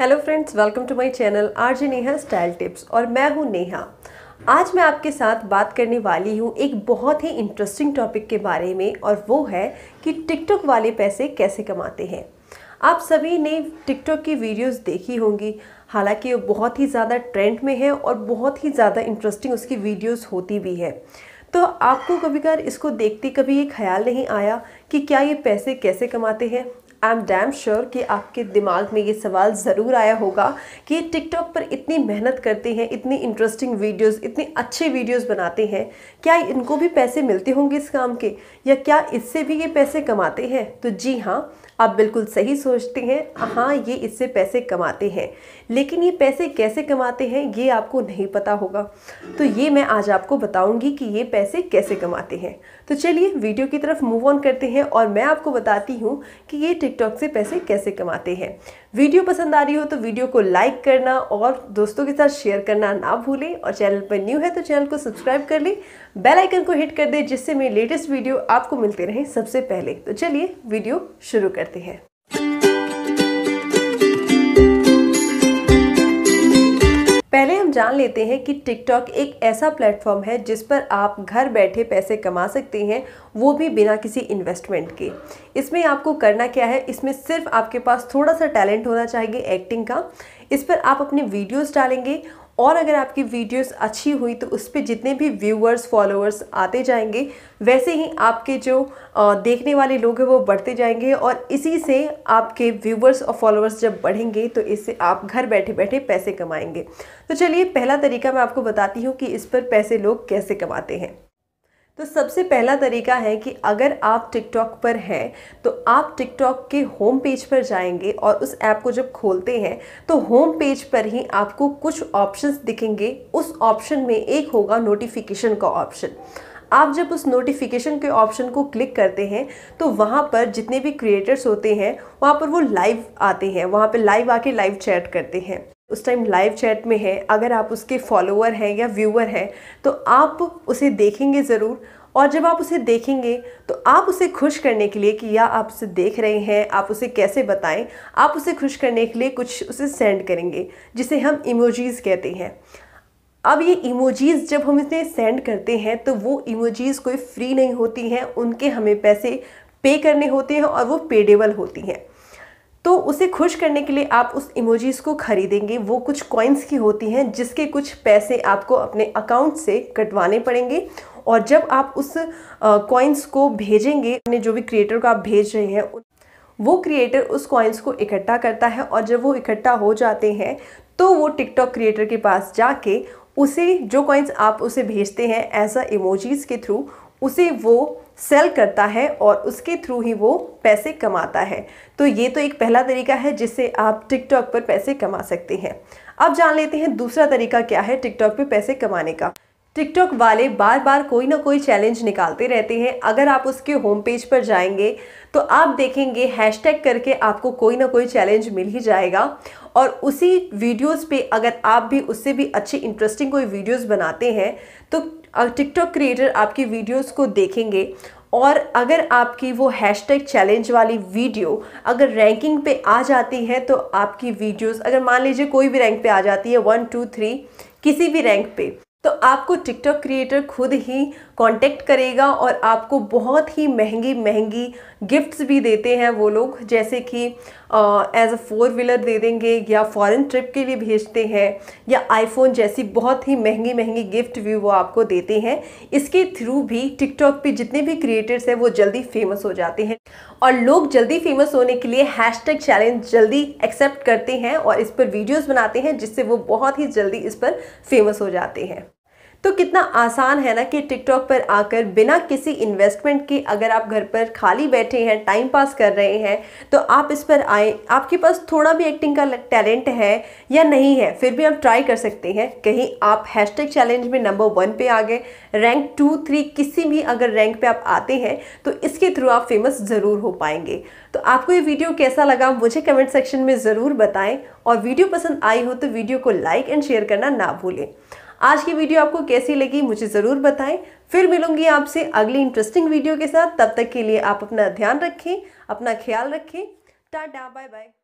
hello friends welcome to my channel RJ Neha style tips और मैं हूं नेहा आज मैं आपके साथ बात करने वाली हूं एक बहुत ही इंटरेस्टिंग टॉपिक के बारे में और वो है कि टिकटॉक वाले पैसे कैसे कमाते हैं आप सभी ने टिकटॉक की वीडियोस देखी होंगी हालांकि वो बहुत ही ज़्यादा ट्रेंड में है और बहुत ही ज़्यादा इंटरेस्टिंग उसकी वीडियोज़ होती भी है तो आपको कभी कभार इसको देखते कभी ये ख्याल नहीं आया कि क्या ये पैसे कैसे कमाते हैं आई एम डैम श्योर कि आपके दिमाग में ये सवाल ज़रूर आया होगा कि टिकटॉक पर इतनी मेहनत करते हैं इतनी इंटरेस्टिंग वीडियोस इतने अच्छे वीडियोस बनाते हैं क्या इनको भी पैसे मिलते होंगे इस काम के या क्या इससे भी ये पैसे कमाते हैं तो जी हाँ आप बिल्कुल सही सोचते हैं हाँ ये इससे पैसे कमाते हैं लेकिन ये पैसे कैसे कमाते हैं ये आपको नहीं पता होगा तो ये मैं आज आपको बताऊंगी कि ये पैसे कैसे कमाते हैं तो चलिए वीडियो की तरफ मूव ऑन करते हैं और मैं आपको बताती हूँ कि ये टिकटॉक से पैसे कैसे कमाते हैं वीडियो पसंद आ रही हो तो वीडियो को लाइक करना और दोस्तों के साथ शेयर करना ना भूलें और चैनल पर न्यू है तो चैनल को सब्सक्राइब कर लें बेल आइकन को हिट कर दें जिससे मेरी लेटेस्ट वीडियो आपको मिलते रहें सबसे पहले तो चलिए वीडियो शुरू करते हैं जान लेते हैं कि टिकटॉक एक ऐसा प्लेटफॉर्म है जिस पर आप घर बैठे पैसे कमा सकते हैं वो भी बिना किसी इन्वेस्टमेंट के इसमें आपको करना क्या है इसमें सिर्फ आपके पास थोड़ा सा टैलेंट होना चाहिए एक्टिंग का इस पर आप अपने वीडियोस डालेंगे और अगर आपकी वीडियोस अच्छी हुई तो उस पर जितने भी व्यूअर्स फॉलोअर्स आते जाएंगे वैसे ही आपके जो देखने वाले लोग हैं वो बढ़ते जाएंगे और इसी से आपके व्यूअर्स और फॉलोअर्स जब बढ़ेंगे तो इससे आप घर बैठे बैठे पैसे कमाएंगे तो चलिए पहला तरीका मैं आपको बताती हूँ कि इस पर पैसे लोग कैसे कमाते हैं तो सबसे पहला तरीका है कि अगर आप टिकटॉक पर हैं तो आप टिकटॉक के होम पेज पर जाएंगे और उस ऐप को जब खोलते हैं तो होम पेज पर ही आपको कुछ ऑप्शंस दिखेंगे उस ऑप्शन में एक होगा नोटिफिकेशन का ऑप्शन आप जब उस नोटिफिकेशन के ऑप्शन को क्लिक करते हैं तो वहाँ पर जितने भी क्रिएटर्स होते हैं वहाँ पर वो लाइव आते हैं वहाँ पर लाइव आके लाइव चैट करते हैं उस टाइम लाइव चैट में है अगर आप उसके फॉलोअर हैं या व्यूअर हैं तो आप उसे देखेंगे ज़रूर और जब आप उसे देखेंगे तो आप उसे खुश करने के लिए कि या आप उसे देख रहे हैं आप उसे कैसे बताएं आप उसे खुश करने के लिए कुछ उसे सेंड करेंगे जिसे हम इमोजीज़ कहते हैं अब ये इमोजीज़ जब हम इसे सेंड करते हैं तो वो इमोजीज़ कोई फ्री नहीं होती हैं उनके हमें पैसे पे करने होते हैं और वो पेडेबल होती हैं तो उसे खुश करने के लिए आप उस इमोजीज़ को खरीदेंगे वो कुछ कॉइन्स की होती हैं जिसके कुछ पैसे आपको अपने अकाउंट से कटवाने पड़ेंगे और जब आप उस कॉइन्स को भेजेंगे अपने जो भी क्रिएटर को आप भेज रहे हैं वो क्रिएटर उस कॉइन्स को इकट्ठा करता है और जब वो इकट्ठा हो जाते हैं तो वो टिकटॉक क्रिएटर के पास जाके उसे जो कॉइन्स आप उसे भेजते हैं एज अ इमोजीज़ के थ्रू उसे वो सेल करता है और उसके थ्रू ही वो पैसे कमाता है तो ये तो एक पहला तरीका है जिससे आप टिकटॉक पर पैसे कमा सकते हैं अब जान लेते हैं दूसरा तरीका क्या है टिकटॉक पर पैसे कमाने का टिकटॉक वाले बार बार कोई ना कोई चैलेंज निकालते रहते हैं अगर आप उसके होम पेज पर जाएंगे तो आप देखेंगे हैशटैग करके आपको कोई ना कोई चैलेंज मिल ही जाएगा और उसी वीडियोस पे अगर आप भी उससे भी अच्छे इंटरेस्टिंग कोई वीडियोस बनाते हैं तो टिकटॉक क्रिएटर आपकी वीडियोस को देखेंगे और अगर आपकी वो हैशटैग चैलेंज वाली वीडियो अगर रैंकिंग पे आ जाती है तो आपकी वीडियोस अगर मान लीजिए कोई भी रैंक पे आ जाती है वन टू थ्री किसी भी रैंक पे तो आपको टिकटॉक क्रिएटर खुद ही कांटेक्ट करेगा और आपको बहुत ही महंगी महंगी गिफ्ट्स भी देते हैं वो लोग जैसे कि एज अ फोर व्हीलर दे देंगे या फॉरेन ट्रिप के लिए भेजते हैं या आईफोन जैसी बहुत ही महंगी महंगी गिफ्ट भी वो आपको देते हैं इसके थ्रू भी टिकटॉक पे जितने भी क्रिएटर्स हैं वो जल्दी फेमस हो जाते हैं और लोग जल्दी फेमस होने के लिए हैश चैलेंज जल्दी एक्सेप्ट करते हैं और इस पर वीडियोज़ बनाते हैं जिससे वो बहुत ही जल्दी इस पर फेमस हो जाते हैं तो कितना आसान है ना कि टिकटॉक पर आकर बिना किसी इन्वेस्टमेंट के अगर आप घर पर खाली बैठे हैं टाइम पास कर रहे हैं तो आप इस पर आए आपके पास थोड़ा भी एक्टिंग का टैलेंट है या नहीं है फिर भी आप ट्राई कर सकते हैं कहीं आप हैशटैग चैलेंज में नंबर वन पे आ गए रैंक टू थ्री किसी भी अगर रैंक पे आप आते हैं तो इसके थ्रू आप फेमस ज़रूर हो पाएंगे तो आपको ये वीडियो कैसा लगा मुझे कमेंट सेक्शन में ज़रूर बताएं और वीडियो पसंद आई हो तो वीडियो को लाइक एंड शेयर करना ना भूलें आज की वीडियो आपको कैसी लगी मुझे ज़रूर बताएं फिर मिलूंगी आपसे अगली इंटरेस्टिंग वीडियो के साथ तब तक के लिए आप अपना ध्यान रखें अपना ख्याल रखें टाटा बाय बाय